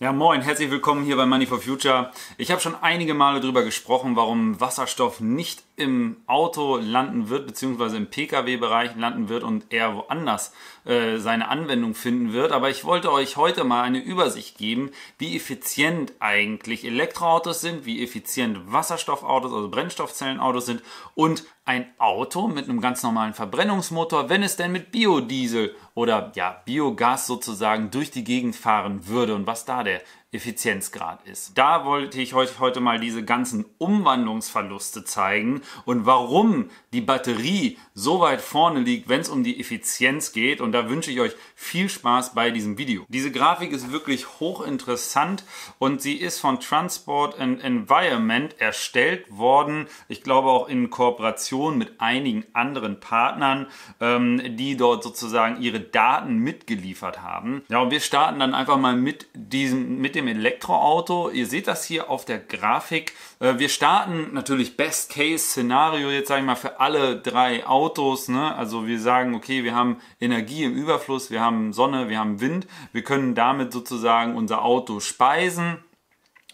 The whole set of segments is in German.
Ja, moin, herzlich willkommen hier bei Money for Future. Ich habe schon einige Male darüber gesprochen, warum Wasserstoff nicht im Auto landen wird, beziehungsweise im Pkw-Bereich landen wird und eher woanders äh, seine Anwendung finden wird. Aber ich wollte euch heute mal eine Übersicht geben, wie effizient eigentlich Elektroautos sind, wie effizient Wasserstoffautos, also Brennstoffzellenautos sind und ein Auto mit einem ganz normalen Verbrennungsmotor, wenn es denn mit Biodiesel oder ja, Biogas sozusagen durch die Gegend fahren würde und was da der Effizienzgrad ist. Da wollte ich euch heute mal diese ganzen Umwandlungsverluste zeigen und warum die Batterie so weit vorne liegt, wenn es um die Effizienz geht. Und da wünsche ich euch viel Spaß bei diesem Video. Diese Grafik ist wirklich hochinteressant und sie ist von Transport and Environment erstellt worden. Ich glaube auch in Kooperation mit einigen anderen Partnern, ähm, die dort sozusagen ihre Daten mitgeliefert haben. Ja, und wir starten dann einfach mal mit diesem, mit dem Elektroauto. Ihr seht das hier auf der Grafik. Äh, wir starten natürlich Best-Case-Szenario jetzt, sage ich mal, für alle drei Autos. Ne? Also wir sagen, okay, wir haben Energie im Überfluss, wir haben Sonne, wir haben Wind. Wir können damit sozusagen unser Auto speisen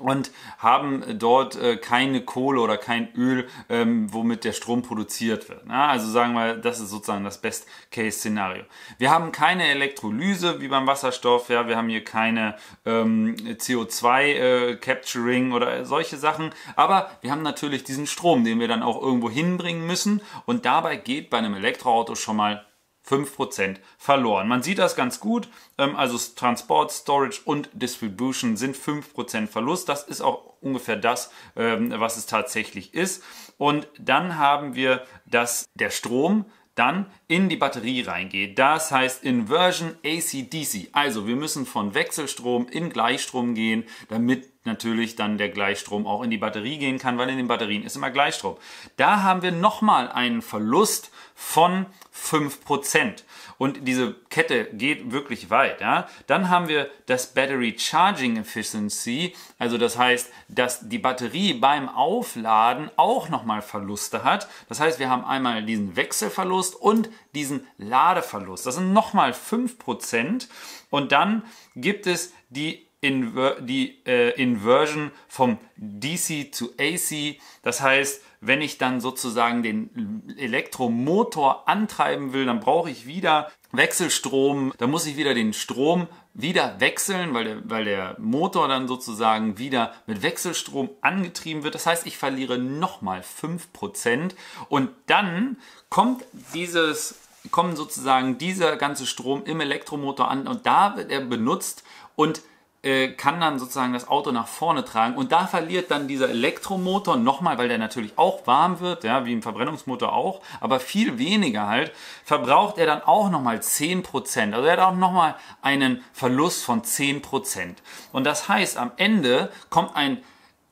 und haben dort äh, keine Kohle oder kein Öl, ähm, womit der Strom produziert wird. Na, ne? also sagen wir, das ist sozusagen das Best-Case-Szenario. Wir haben keine Elektrolyse wie beim Wasserstoff, ja, wir haben hier keine ähm, CO2-Capturing äh, oder solche Sachen, aber wir haben natürlich diesen Strom, den wir dann auch irgendwo hinbringen müssen und dabei geht bei einem Elektroauto schon mal 5% verloren. Man sieht das ganz gut. Ähm, also Transport, Storage und Distribution sind 5% Verlust. Das ist auch ungefähr das, ähm, was es tatsächlich ist. Und dann haben wir, dass der Strom dann in die Batterie reingeht. Das heißt Inversion AC-DC. Also wir müssen von Wechselstrom in Gleichstrom gehen, damit natürlich dann der Gleichstrom auch in die Batterie gehen kann, weil in den Batterien ist immer Gleichstrom. Da haben wir nochmal einen Verlust von 5%. Und diese Kette geht wirklich weit. Ja? Dann haben wir das Battery Charging Efficiency, also das heißt, dass die Batterie beim Aufladen auch nochmal Verluste hat. Das heißt, wir haben einmal diesen Wechselverlust und diesen Ladeverlust. Das sind nochmal 5%. Und dann gibt es die Inver die äh, Inversion vom DC zu AC. Das heißt, wenn ich dann sozusagen den Elektromotor antreiben will, dann brauche ich wieder Wechselstrom. Da muss ich wieder den Strom wieder wechseln, weil der, weil der Motor dann sozusagen wieder mit Wechselstrom angetrieben wird. Das heißt, ich verliere nochmal 5% und dann kommt dieses kommen sozusagen dieser ganze Strom im Elektromotor an und da wird er benutzt und äh, kann dann sozusagen das Auto nach vorne tragen und da verliert dann dieser Elektromotor nochmal, weil der natürlich auch warm wird, ja, wie im Verbrennungsmotor auch, aber viel weniger halt, verbraucht er dann auch nochmal 10%. Also er hat auch nochmal einen Verlust von 10%. Und das heißt, am Ende kommt ein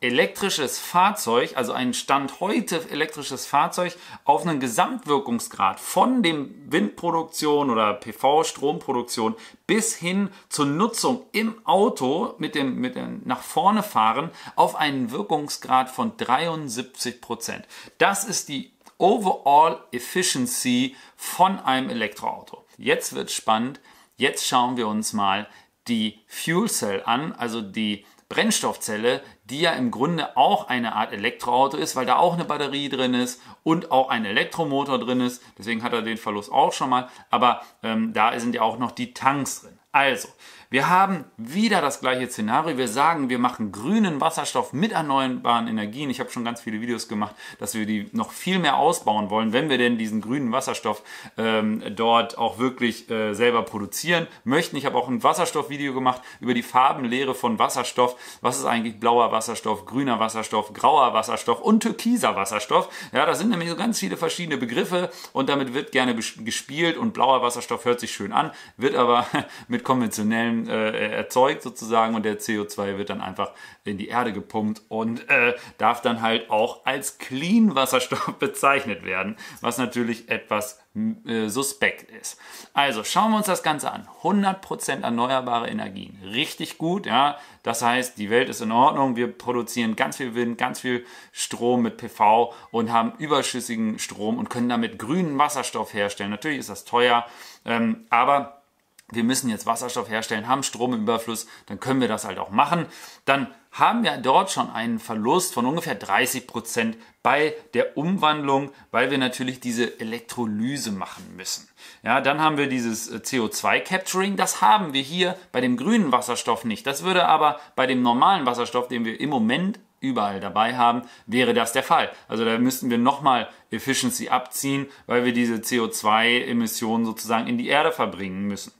elektrisches Fahrzeug, also ein Stand heute elektrisches Fahrzeug, auf einen Gesamtwirkungsgrad von dem Windproduktion oder PV-Stromproduktion bis hin zur Nutzung im Auto mit dem, mit dem nach vorne fahren auf einen Wirkungsgrad von 73 Prozent. Das ist die Overall Efficiency von einem Elektroauto. Jetzt wird spannend. Jetzt schauen wir uns mal die Fuel Cell an, also die Brennstoffzelle, die ja im Grunde auch eine Art Elektroauto ist, weil da auch eine Batterie drin ist und auch ein Elektromotor drin ist. Deswegen hat er den Verlust auch schon mal. Aber ähm, da sind ja auch noch die Tanks drin. Also, wir haben wieder das gleiche Szenario. Wir sagen, wir machen grünen Wasserstoff mit erneuerbaren Energien. Ich habe schon ganz viele Videos gemacht, dass wir die noch viel mehr ausbauen wollen, wenn wir denn diesen grünen Wasserstoff ähm, dort auch wirklich äh, selber produzieren möchten. Ich habe auch ein Wasserstoffvideo gemacht über die Farbenlehre von Wasserstoff. Was ist eigentlich blauer Wasserstoff, grüner Wasserstoff, grauer Wasserstoff und türkiser Wasserstoff? Ja, das sind nämlich so ganz viele verschiedene Begriffe und damit wird gerne gespielt und blauer Wasserstoff hört sich schön an, wird aber mit konventionellen äh, erzeugt sozusagen und der CO2 wird dann einfach in die Erde gepumpt und äh, darf dann halt auch als Clean Wasserstoff bezeichnet werden, was natürlich etwas äh, suspekt ist. Also schauen wir uns das Ganze an. 100% erneuerbare Energien. Richtig gut, ja. Das heißt, die Welt ist in Ordnung. Wir produzieren ganz viel Wind, ganz viel Strom mit PV und haben überschüssigen Strom und können damit grünen Wasserstoff herstellen. Natürlich ist das teuer, ähm, aber wir müssen jetzt Wasserstoff herstellen, haben Strom im Überfluss, dann können wir das halt auch machen. Dann haben wir dort schon einen Verlust von ungefähr 30 Prozent bei der Umwandlung, weil wir natürlich diese Elektrolyse machen müssen. Ja, dann haben wir dieses äh, CO2-Capturing. Das haben wir hier bei dem grünen Wasserstoff nicht. Das würde aber bei dem normalen Wasserstoff, den wir im Moment überall dabei haben, wäre das der Fall. Also da müssten wir nochmal Efficiency abziehen, weil wir diese CO2-Emissionen sozusagen in die Erde verbringen müssen.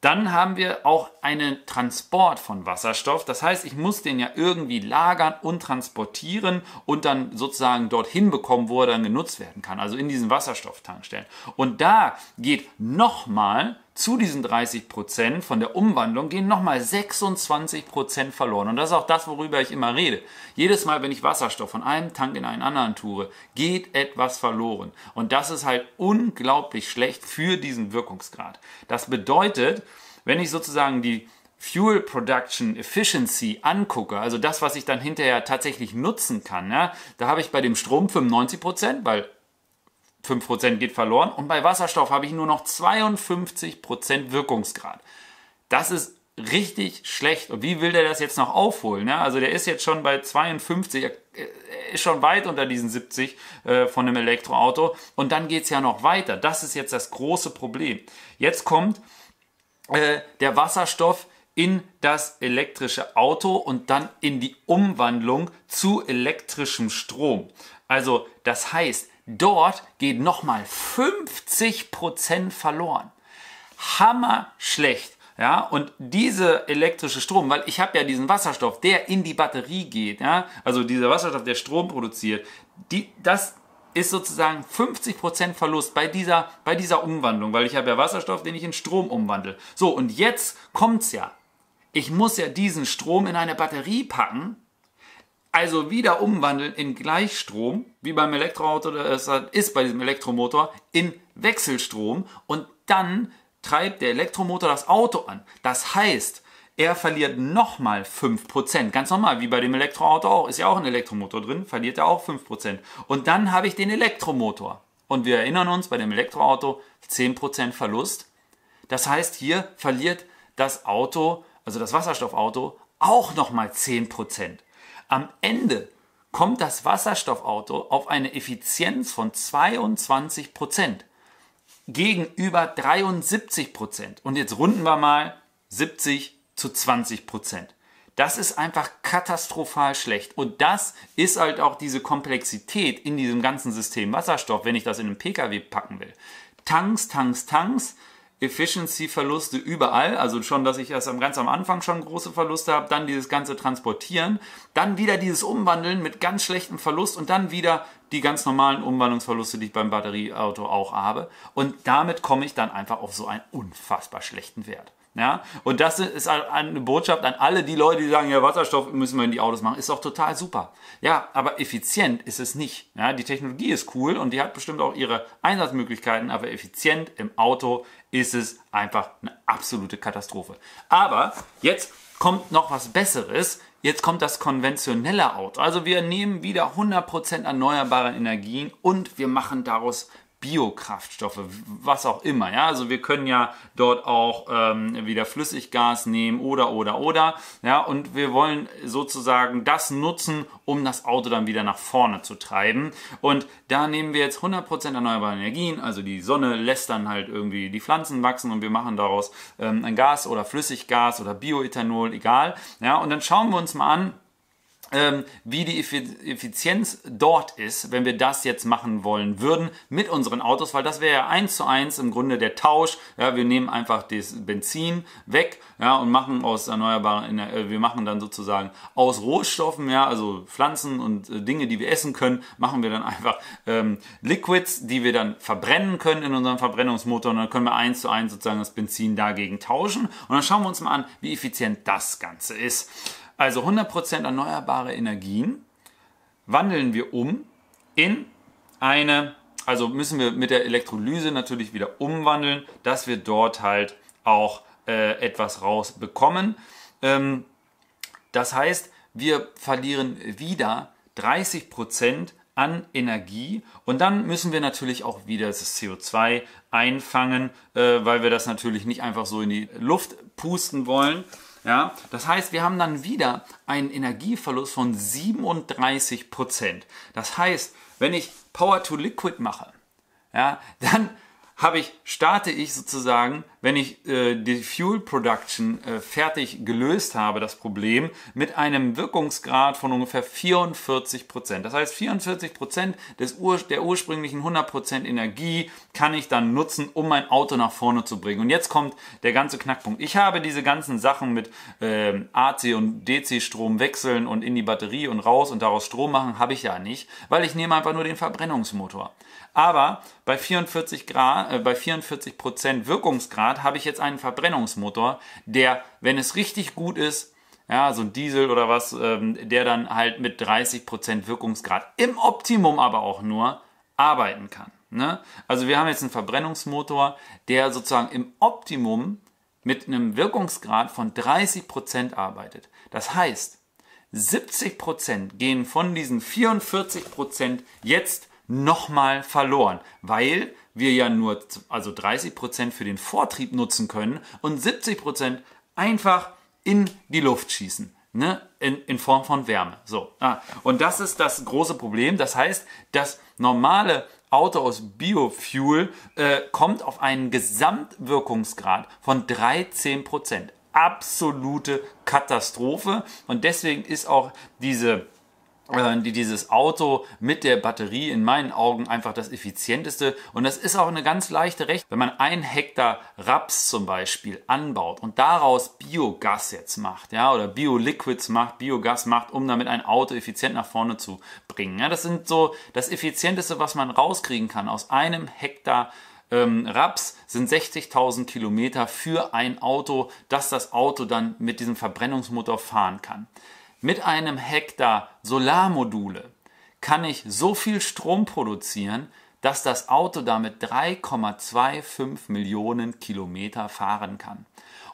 Dann haben wir auch einen Transport von Wasserstoff. Das heißt, ich muss den ja irgendwie lagern und transportieren und dann sozusagen dorthin bekommen, wo er dann genutzt werden kann. Also in diesen Wasserstofftankstellen. Und da geht nochmal zu diesen 30 Prozent von der Umwandlung gehen nochmal 26 Prozent verloren. Und das ist auch das, worüber ich immer rede. Jedes Mal, wenn ich Wasserstoff von einem Tank in einen anderen tue, geht etwas verloren. Und das ist halt unglaublich schlecht für diesen Wirkungsgrad. Das bedeutet, wenn ich sozusagen die Fuel Production Efficiency angucke, also das, was ich dann hinterher tatsächlich nutzen kann, ja, da habe ich bei dem Strom 95 Prozent, weil 5% geht verloren und bei Wasserstoff habe ich nur noch 52% Wirkungsgrad. Das ist richtig schlecht. Und wie will der das jetzt noch aufholen? Ja, also der ist jetzt schon bei 52, ist schon weit unter diesen 70 äh, von einem Elektroauto. Und dann geht es ja noch weiter. Das ist jetzt das große Problem. Jetzt kommt äh, der Wasserstoff in das elektrische Auto und dann in die Umwandlung zu elektrischem Strom. Also das heißt, Dort geht nochmal 50% verloren. Hammer schlecht. Ja, und diese elektrische Strom, weil ich habe ja diesen Wasserstoff, der in die Batterie geht, ja, also dieser Wasserstoff, der Strom produziert, die, das ist sozusagen 50% Verlust bei dieser, bei dieser Umwandlung, weil ich habe ja Wasserstoff, den ich in Strom umwandle. So, und jetzt kommt's ja. Ich muss ja diesen Strom in eine Batterie packen, also wieder umwandeln in Gleichstrom, wie beim Elektroauto das ist bei diesem Elektromotor, in Wechselstrom und dann treibt der Elektromotor das Auto an. Das heißt, er verliert nochmal 5%. Ganz normal, wie bei dem Elektroauto auch. Ist ja auch ein Elektromotor drin, verliert er auch 5%. Und dann habe ich den Elektromotor. Und wir erinnern uns, bei dem Elektroauto 10% Verlust. Das heißt, hier verliert das Auto, also das Wasserstoffauto, auch nochmal 10%. Am Ende kommt das Wasserstoffauto auf eine Effizienz von 22 Prozent gegenüber 73 Prozent. Und jetzt runden wir mal 70 zu 20 Prozent. Das ist einfach katastrophal schlecht. Und das ist halt auch diese Komplexität in diesem ganzen System Wasserstoff, wenn ich das in einem Pkw packen will. Tanks, Tanks, Tanks Efficiency-Verluste überall, also schon, dass ich erst ganz am Anfang schon große Verluste habe, dann dieses ganze Transportieren, dann wieder dieses Umwandeln mit ganz schlechtem Verlust und dann wieder die ganz normalen Umwandlungsverluste, die ich beim Batterieauto auch habe. Und damit komme ich dann einfach auf so einen unfassbar schlechten Wert. Ja? Und das ist eine Botschaft an alle die Leute, die sagen, ja, Wasserstoff müssen wir in die Autos machen. Ist doch total super. Ja, aber effizient ist es nicht. Ja, die Technologie ist cool und die hat bestimmt auch ihre Einsatzmöglichkeiten, aber effizient im Auto ist es einfach eine absolute Katastrophe. Aber jetzt kommt noch was Besseres. Jetzt kommt das konventionelle Auto. Also wir nehmen wieder 100% erneuerbare Energien und wir machen daraus Biokraftstoffe, was auch immer. Ja? Also wir können ja dort auch ähm, wieder Flüssiggas nehmen oder oder oder. Ja? Und wir wollen sozusagen das nutzen, um das Auto dann wieder nach vorne zu treiben. Und da nehmen wir jetzt 100% erneuerbare Energien, also die Sonne lässt dann halt irgendwie die Pflanzen wachsen und wir machen daraus ähm, ein Gas oder Flüssiggas oder Bioethanol, egal. Ja? Und dann schauen wir uns mal an, ähm, wie die Effizienz dort ist, wenn wir das jetzt machen wollen würden mit unseren Autos, weil das wäre ja eins zu eins im Grunde der Tausch. Ja, wir nehmen einfach das Benzin weg ja, und machen aus erneuerbaren, äh, wir machen dann sozusagen aus Rohstoffen, ja, also Pflanzen und äh, Dinge, die wir essen können, machen wir dann einfach ähm, Liquids, die wir dann verbrennen können in unserem Verbrennungsmotor und dann können wir eins zu eins sozusagen das Benzin dagegen tauschen und dann schauen wir uns mal an, wie effizient das Ganze ist. Also 100% erneuerbare Energien wandeln wir um in eine, also müssen wir mit der Elektrolyse natürlich wieder umwandeln, dass wir dort halt auch äh, etwas rausbekommen. Ähm, das heißt, wir verlieren wieder 30 an Energie und dann müssen wir natürlich auch wieder das CO2 einfangen, äh, weil wir das natürlich nicht einfach so in die Luft pusten wollen. Ja? Das heißt, wir haben dann wieder einen Energieverlust von 37 Prozent. Das heißt, wenn ich Power to Liquid mache, ja, dann habe ich, starte ich sozusagen, wenn ich äh, die Fuel Production äh, fertig gelöst habe, das Problem, mit einem Wirkungsgrad von ungefähr 44 Prozent. Das heißt, 44 Prozent des Ur der ursprünglichen 100 Prozent Energie kann ich dann nutzen, um mein Auto nach vorne zu bringen. Und jetzt kommt der ganze Knackpunkt. Ich habe diese ganzen Sachen mit äh, AC und DC Strom wechseln und in die Batterie und raus und daraus Strom machen, habe ich ja nicht, weil ich nehme einfach nur den Verbrennungsmotor. Aber bei 44 Grad, äh, bei 44 Prozent Wirkungsgrad habe ich jetzt einen Verbrennungsmotor, der, wenn es richtig gut ist, ja, so ein Diesel oder was, ähm, der dann halt mit 30 Prozent Wirkungsgrad im Optimum aber auch nur arbeiten kann. Ne? Also wir haben jetzt einen Verbrennungsmotor, der sozusagen im Optimum mit einem Wirkungsgrad von 30% Prozent arbeitet. Das heißt, 70% Prozent gehen von diesen 44% Prozent jetzt nochmal verloren, weil wir ja nur also 30% für den Vortrieb nutzen können und 70% einfach in die Luft schießen. Ne? In, in Form von Wärme. So. Ah, und das ist das große Problem. Das heißt, das normale Auto aus Biofuel äh, kommt auf einen Gesamtwirkungsgrad von 13 Prozent. Absolute Katastrophe. Und deswegen ist auch diese die dieses Auto mit der Batterie in meinen Augen einfach das effizienteste und das ist auch eine ganz leichte Rechnung. Wenn man ein Hektar Raps zum Beispiel anbaut und daraus Biogas jetzt macht, ja, oder Bioliquids macht, Biogas macht, um damit ein Auto effizient nach vorne zu bringen. Ja, das sind so das effizienteste, was man rauskriegen kann aus einem Hektar ähm, Raps sind 60.000 Kilometer für ein Auto, dass das Auto dann mit diesem Verbrennungsmotor fahren kann. Mit einem Hektar Solarmodule kann ich so viel Strom produzieren, dass das Auto damit 3,25 Millionen Kilometer fahren kann.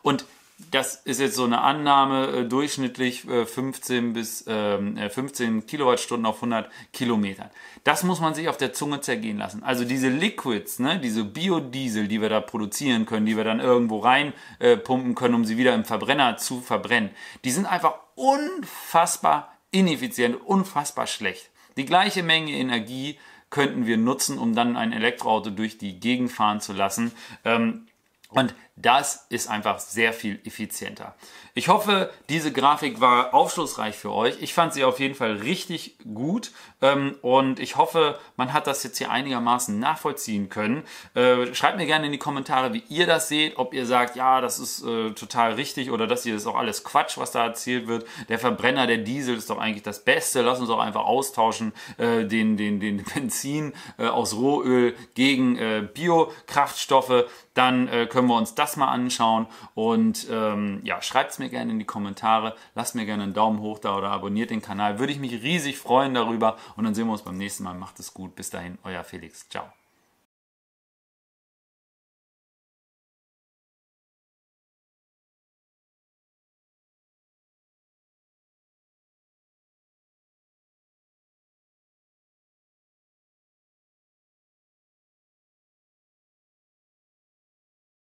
Und das ist jetzt so eine Annahme, äh, durchschnittlich äh, 15 bis 15 ähm, äh, Kilowattstunden auf 100 Kilometern. Das muss man sich auf der Zunge zergehen lassen. Also diese Liquids, ne, diese Biodiesel, die wir da produzieren können, die wir dann irgendwo reinpumpen äh, können, um sie wieder im Verbrenner zu verbrennen, die sind einfach unfassbar ineffizient, unfassbar schlecht. Die gleiche Menge Energie könnten wir nutzen, um dann ein Elektroauto durch die Gegend fahren zu lassen. Ähm, und das ist einfach sehr viel effizienter. Ich hoffe, diese Grafik war aufschlussreich für euch. Ich fand sie auf jeden Fall richtig gut ähm, und ich hoffe, man hat das jetzt hier einigermaßen nachvollziehen können. Äh, schreibt mir gerne in die Kommentare, wie ihr das seht, ob ihr sagt, ja, das ist äh, total richtig oder dass hier ist auch alles Quatsch, was da erzählt wird. Der Verbrenner, der Diesel ist doch eigentlich das Beste. Lass uns doch einfach austauschen äh, den, den, den Benzin äh, aus Rohöl gegen äh, Biokraftstoffe. Dann äh, können wir uns das das mal anschauen und ähm, ja, schreibt es mir gerne in die Kommentare, lasst mir gerne einen Daumen hoch da oder abonniert den Kanal. Würde ich mich riesig freuen darüber und dann sehen wir uns beim nächsten Mal. Macht es gut. Bis dahin, euer Felix. Ciao.